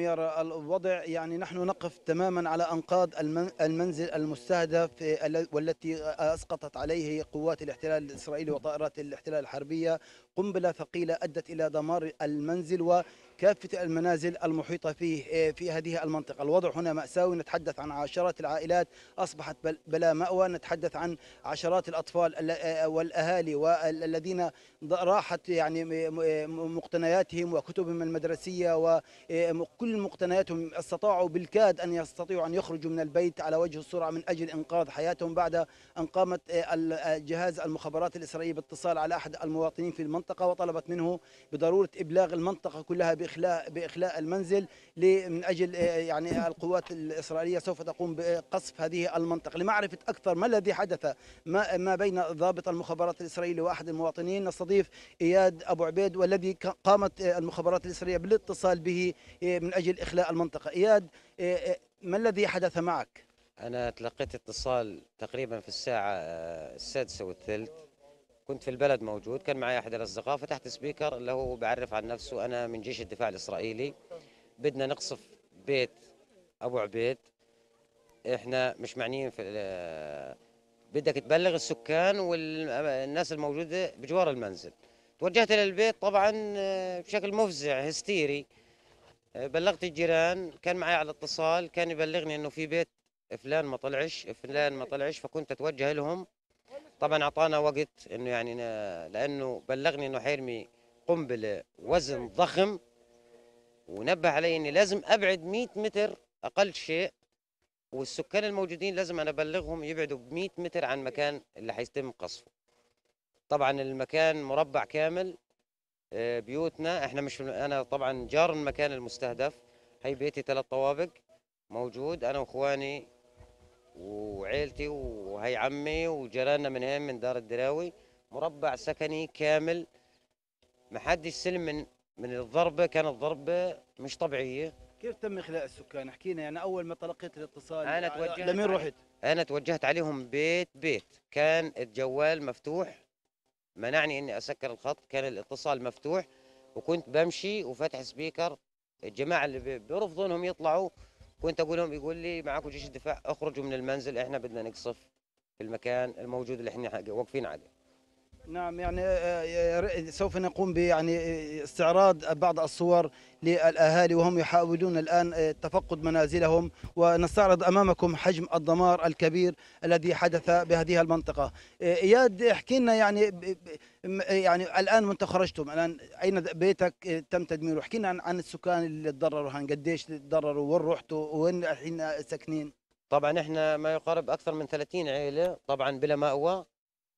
الوضع يعني نحن نقف تماما على انقاض المنزل المستهدف والتي اسقطت عليه قوات الاحتلال الاسرائيلي وطائرات الاحتلال الحربيه قنبله ثقيله ادت الى دمار المنزل و كافة المنازل المحيطة فيه إيه، في هذه المنطقة الوضع هنا مأساوي نتحدث عن عشرات العائلات أصبحت بلا مأوى نتحدث عن عشرات الأطفال آه، والأهالي والذين راحت يعني مقتنياتهم وكتبهم المدرسية وكل إيه، مقتنياتهم استطاعوا بالكاد أن يستطيعوا أن يخرجوا من البيت على وجه السرعة من أجل إنقاذ حياتهم بعد أن قامت إيه، آه، جهاز المخابرات الإسرائيلي باتصال على أحد المواطنين في المنطقة وطلبت منه بضرورة إبلاغ المنطقة كلها باخلاء باخلاء المنزل من اجل آه، يعني القوات الاسرائيليه سوف تقوم بقصف هذه المنطقه لمعرفه اكثر ما الذي حدث ما ما بين ضابط المخابرات الاسرائيلي واحد المواطنين نستضيف اياد ابو عبيد والذي قامت آه، المخابرات الاسرائيليه بالاتصال به آه، من اجل اخلاء المنطقه اياد ما الذي حدث معك؟ أنا تلقيت اتصال تقريبا في الساعة السادسة والثلث كنت في البلد موجود كان معي احد الاصدقاء فتحت سبيكر اللي هو بعرف عن نفسه انا من جيش الدفاع الاسرائيلي بدنا نقصف بيت ابو عبيد احنا مش معنيين في بدك تبلغ السكان والناس الموجوده بجوار المنزل توجهت للبيت طبعا آه، بشكل مفزع هستيري آه، بلغت الجيران كان معي على اتصال كان يبلغني انه في بيت فلان ما طلعش فلان ما طلعش فكنت اتوجه لهم طبعا اعطانا وقت انه يعني لانه بلغني انه حيرمي قنبله وزن ضخم ونبه علي اني لازم ابعد 100 متر اقل شيء والسكان الموجودين لازم انا ابلغهم يبعدوا ب 100 متر عن مكان اللي حيتم قصفه طبعا المكان مربع كامل آه، بيوتنا احنا مش انا طبعا جار المكان المستهدف هي بيتي ثلاث طوابق موجود انا واخواني وعيلتي وهي عمي وجيراننا من هين من دار الدراوي مربع سكني كامل ما حدش سلم من من الضربه كانت ضربه مش طبيعيه كيف تم اخلاء السكان احكينا يعني اول ما تلقيت الاتصال انا توجهت لمين رحت انا توجهت عليهم بيت بيت كان الجوال مفتوح منعني اني اسكر الخط كان الاتصال مفتوح وكنت بمشي وفتح سبيكر الجماعه اللي بيرفضوا انهم يطلعوا كنت اقول لهم يقول لي معاكم جيش الدفاع اخرجوا من المنزل احنا بدنا نقصف المكان الموجود اللي احنا واقفين عليه نعم يعني آه، آه، سوف نقوم بيعني آه، استعراض بعض الصور للاهالي وهم يحاولون الان تفقد منازلهم ونستعرض امامكم حجم الدمار الكبير الذي حدث بهذه المنطقه. اياد احكي لنا يعني يعني الان وانت خرجتم الان اين بيتك تم تدميره؟ احكي لنا عن, السكان اللي تضرروا عن قديش تضرروا وين رحتوا وين الحين ساكنين؟ طبعا احنا ما يقارب اكثر من 30 عائله طبعا بلا مأوى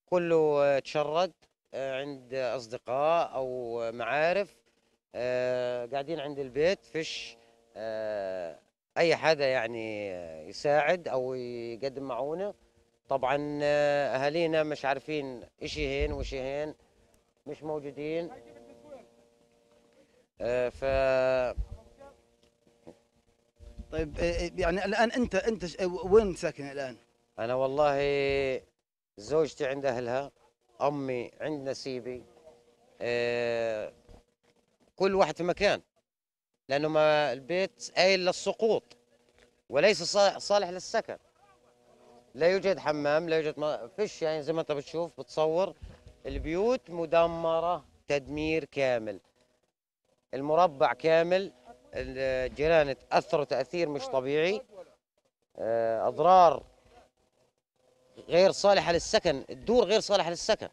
كله تشرد آه، عند اصدقاء او معارف آه، قاعدين عند البيت فيش آه، اي حدا يعني يساعد او يقدم معونه طبعا اهالينا مش عارفين اشي هين وشي هين مش موجودين ف طيب يعني الان انت انت وين ساكن الان؟ انا والله زوجتي عند أهلها أمي عند نسيبي آه، كل واحد في مكان لأنه ما البيت قايل للسقوط وليس صالح للسكن لا يوجد حمام لا يوجد ما فيش يعني زي ما انت بتشوف بتصور البيوت مدمرة تدمير كامل المربع كامل الجيران تأثروا تأثير مش طبيعي آه، أضرار غير صالحة للسكن الدور غير صالحة للسكن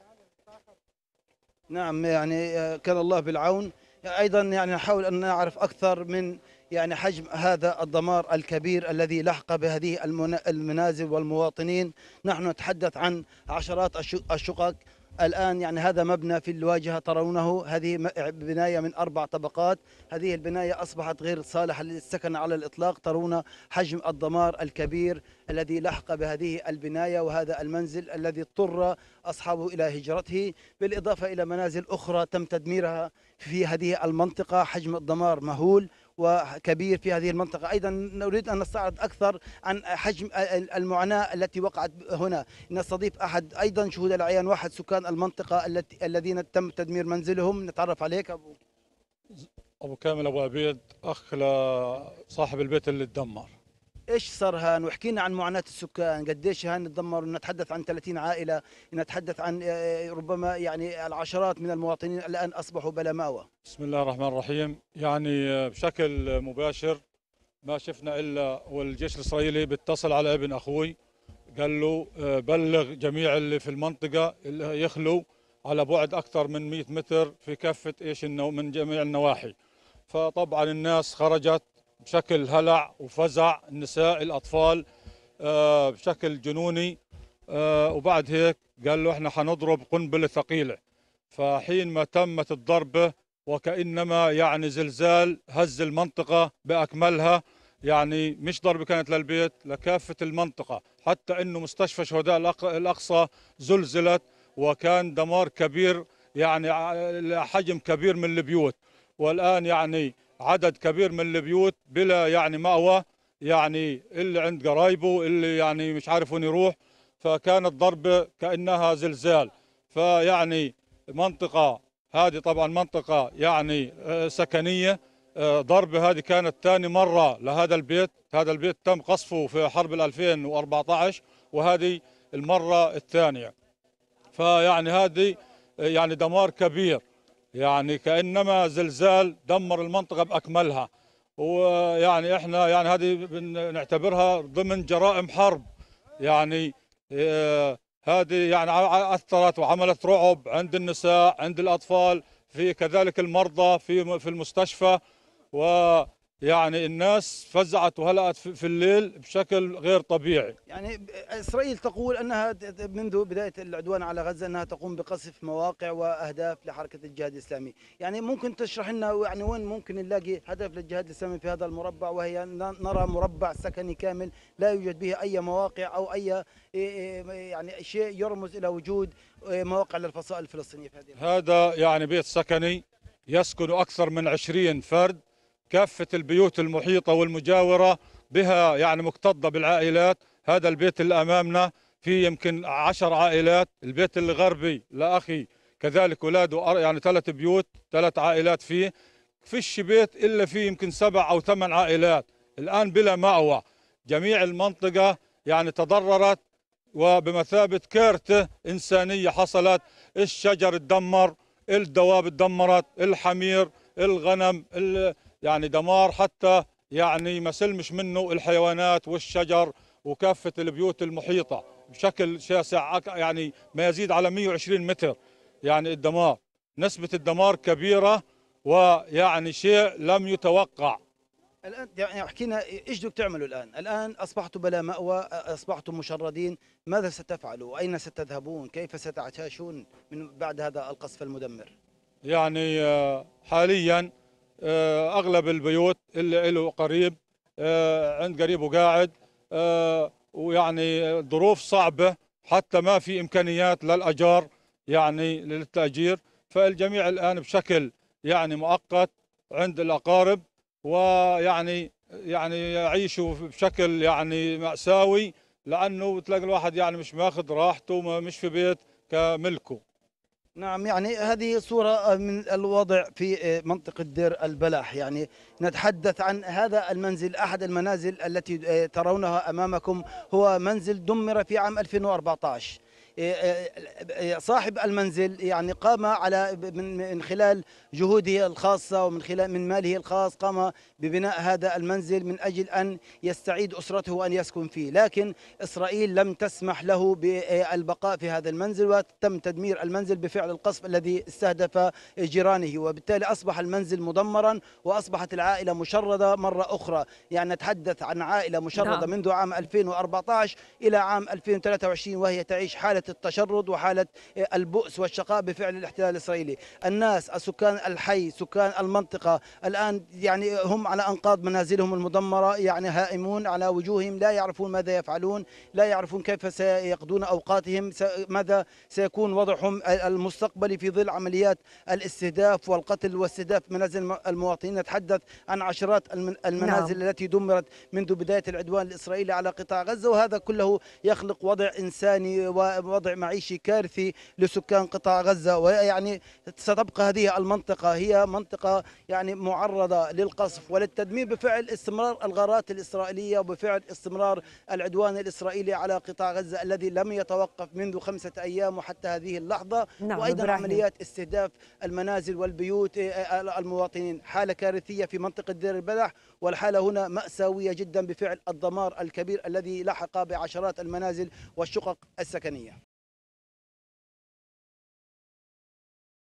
نعم يعني آه، كان الله بالعون أيضا يعني نحاول أن نعرف أكثر من يعني حجم هذا الدمار الكبير الذي لحق بهذه المنازل والمواطنين نحن نتحدث عن عشرات الشقق الآن يعني هذا مبنى في الواجهة ترونه هذه بناية من أربع طبقات هذه البناية أصبحت غير صالحة للسكن على الإطلاق ترون حجم الدمار الكبير الذي لحق بهذه البناية وهذا المنزل الذي اضطر أصحابه إلى هجرته بالإضافة إلى منازل أخرى تم تدميرها في هذه المنطقة حجم الدمار مهول وكبير في هذه المنطقة أيضا نريد أن نستعرض أكثر عن حجم المعاناة التي وقعت هنا نستضيف أحد أيضا شهود العيان واحد سكان المنطقة التي الذين تم تدمير منزلهم نتعرف عليك أبو أبو كامل أبو عبيد أخ لصاحب البيت اللي تدمر ايش صار هان وحكينا عن معاناه السكان قديش هان تدمروا نتحدث عن 30 عائله نتحدث عن آه، آه، ربما يعني العشرات من المواطنين الان اصبحوا بلا ماوى بسم الله الرحمن الرحيم يعني آه، بشكل مباشر ما شفنا الا والجيش الاسرائيلي بيتصل على ابن اخوي قال له بلغ جميع اللي في المنطقه اللي يخلو على بعد اكثر من 100 متر في كافه ايش من جميع النواحي فطبعا الناس خرجت بشكل هلع وفزع النساء الاطفال آه، بشكل جنوني آه، وبعد هيك قال له احنا حنضرب قنبله ثقيله فحين ما تمت الضربه وكانما يعني زلزال هز المنطقه باكملها يعني مش ضربه كانت للبيت لكافه المنطقه حتى انه مستشفى شهداء الاقصى زلزلت وكان دمار كبير يعني حجم كبير من البيوت والان يعني عدد كبير من البيوت بلا يعني مأوى يعني اللي عند قرايبه اللي يعني مش عارف وين يروح فكانت ضربة كأنها زلزال فيعني منطقة هذه طبعا منطقة يعني آه، سكنية آه، ضربة هذه كانت ثاني مرة لهذا البيت هذا البيت تم قصفه في حرب 2014 وهذه المرة الثانية فيعني هذه يعني دمار كبير يعني كانما زلزال دمر المنطقه باكملها ويعني احنا يعني هذه بنعتبرها ضمن جرائم حرب يعني آه، هذه يعني اثرت وعملت رعب عند النساء عند الاطفال في كذلك المرضى في في المستشفى و يعني الناس فزعت وهلأت في الليل بشكل غير طبيعي يعني إسرائيل تقول أنها منذ بداية العدوان على غزة أنها تقوم بقصف مواقع وأهداف لحركة الجهاد الإسلامي يعني ممكن تشرح لنا يعني وين ممكن نلاقي هدف للجهاد الإسلامي في هذا المربع وهي نرى مربع سكني كامل لا يوجد به أي مواقع أو أي إيه- إيه- يعني شيء يرمز إلى وجود إيه مواقع للفصائل الفلسطينية في هذه هذا يعني بيت سكني يسكن أكثر من 20 فرد كافة البيوت المحيطة والمجاورة بها يعني مكتظة بالعائلات هذا البيت اللي أمامنا فيه يمكن عشر عائلات البيت الغربي لأخي كذلك أولاده يعني ثلاث بيوت ثلاث عائلات فيه فيش بيت إلا فيه يمكن سبع أو ثمان عائلات الآن بلا مأوى جميع المنطقة يعني تضررت وبمثابة كارثة إنسانية حصلت الشجر تدمر الدواب تدمرت الحمير الغنم يعني دمار حتى يعني ما سلمش منه الحيوانات والشجر وكافة البيوت المحيطة بشكل شاسع يعني ما يزيد على 120 متر يعني الدمار نسبة الدمار كبيرة ويعني شيء لم يتوقع الان يعني حكينا ايش بدك تعملوا الان؟ الان اصبحتم بلا مأوى، اصبحتم مشردين، ماذا ستفعلوا؟ اين ستذهبون؟ كيف ستعتاشون من بعد هذا القصف المدمر؟ يعني آه، حاليا آه، اغلب البيوت اللي له قريب آه، عند قريبه قاعد آه، ويعني ظروف صعبه حتى ما في امكانيات للاجار يعني للتاجير فالجميع الان بشكل يعني مؤقت عند الاقارب ويعني يعني يعيشوا بشكل يعني ماساوي لانه بتلاقي الواحد يعني مش ماخذ راحته مش في بيت كملكه نعم يعني هذه صورة من الوضع في آه، منطقة دير البلاح يعني نتحدث عن هذا المنزل أحد المنازل التي آه، ترونها أمامكم هو منزل دمر في عام 2014 إيه، إيه، إيه، صاحب المنزل يعني قام على من خلال جهوده الخاصة ومن خلال من ماله الخاص قام ببناء هذا المنزل من أجل أن يستعيد أسرته وأن يسكن فيه لكن إسرائيل لم تسمح له بالبقاء في هذا المنزل وتم تدمير المنزل بفعل القصف الذي استهدف جيرانه وبالتالي أصبح المنزل مدمرا وأصبحت العائلة مشردة مرة أخرى يعني نتحدث عن عائلة مشردة نعم. منذ عام 2014 إلى عام 2023 وهي تعيش حالة حالة التشرد وحالة البؤس والشقاء بفعل الاحتلال الإسرائيلي الناس سكان الحي سكان المنطقة الآن يعني هم على أنقاض منازلهم المدمرة يعني هائمون على وجوههم لا يعرفون ماذا يفعلون لا يعرفون كيف سيقضون أوقاتهم ماذا سيكون وضعهم المستقبلي في ظل عمليات الاستهداف والقتل واستهداف منازل المواطنين نتحدث عن عشرات المنازل نعم. التي دمرت منذ بداية العدوان الإسرائيلي على قطاع غزة وهذا كله يخلق وضع إنساني و وضع معيشي كارثي لسكان قطاع غزة ويعني ستبقى هذه المنطقة هي منطقة يعني معرضة للقصف وللتدمير بفعل استمرار الغارات الإسرائيلية وبفعل استمرار العدوان الإسرائيلي على قطاع غزة الذي لم يتوقف منذ خمسة أيام وحتى هذه اللحظة نعم وأيضا إبراهيم. عمليات استهداف المنازل والبيوت إيه، إيه، المواطنين حالة كارثية في منطقة دير البلح والحالة هنا مأساوية جدا بفعل الدمار الكبير الذي لحق بعشرات المنازل والشقق السكنية